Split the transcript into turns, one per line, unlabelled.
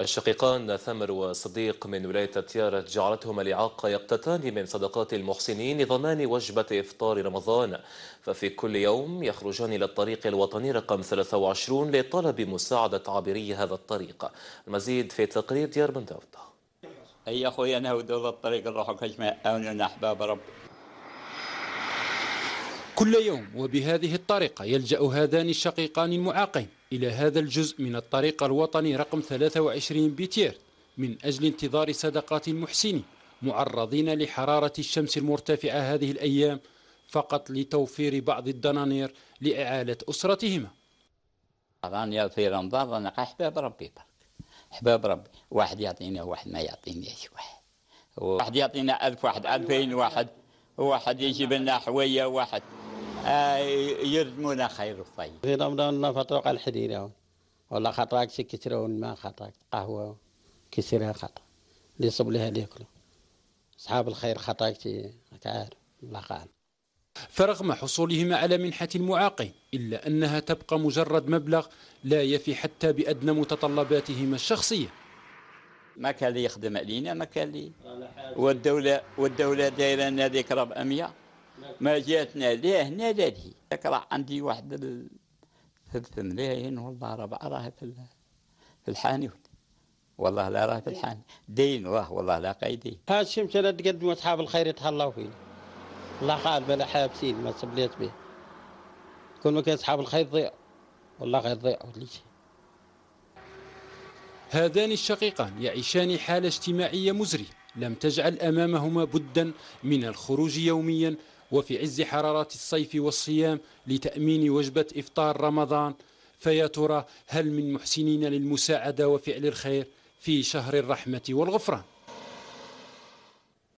الشقيقان ثمر وصديق من ولاية تيارة جعلتهما الإعاقة يقتتان من صدقات المحسنين لضمان وجبة إفطار رمضان ففي كل يوم يخرجان إلى الطريق الوطني رقم 23 لطلب مساعدة عابري هذا الطريق المزيد في تقرير ديار بن أي أخوي أنا ودول الطريق نروحوا كشماء
أهون أحباب ربي
كل يوم وبهذه الطريقة
يلجأ هذان الشقيقان المعاقين إلى هذا الجزء من الطريق الوطني رقم 23 بتير من أجل انتظار صدقات المحسنين معرضين لحرارة الشمس المرتفعة هذه الأيام فقط لتوفير بعض الدنانير لإعالة أسرتهما راني في رمضان راني حباب ربي برك
حباب ربي واحد يعطينا واحد ما يعطينيش واحد واحد يعطينا ألف واحد ألفين واحد واحد يجيب لنا حوية واحد يردمونا
خير الطيب في رمضان فطرق الحديدة والله خطاك شي كسرة ما خطاك قهوة كثير خطا يصب لها ياكلوا
أصحاب الخير خطاك شي تعال الله قال فرغم حصولهم على منحة المعاقين إلا أنها تبقى مجرد مبلغ لا يفي حتى بأدنى متطلباتهم الشخصية ما كان لي يخدم علينا ما كان لي والدولة والدولة
دايرة لنا ذيك 400 ما جاتنا لا هنا لا لي تقرا عندي واحد ال... ملايين والله ربعة راه في الحاني والله لا راه في الحاني دين راه والله لا قيدي هذا الشمس
لا تقدموا اصحاب الخير يتهلاو فينا الله خال بلا حابسين ما سبليت به كون ما
كان اصحاب الخير ضيع والله غير ضيعوا لي هذان الشقيقان يعيشان حالة اجتماعية مزرية لم تجعل أمامهما بدا من الخروج يوميا وفي عز حرارة الصيف والصيام لتأمين وجبة إفطار رمضان فيا ترى هل من محسنين للمساعدة وفعل الخير في شهر الرحمة والغفران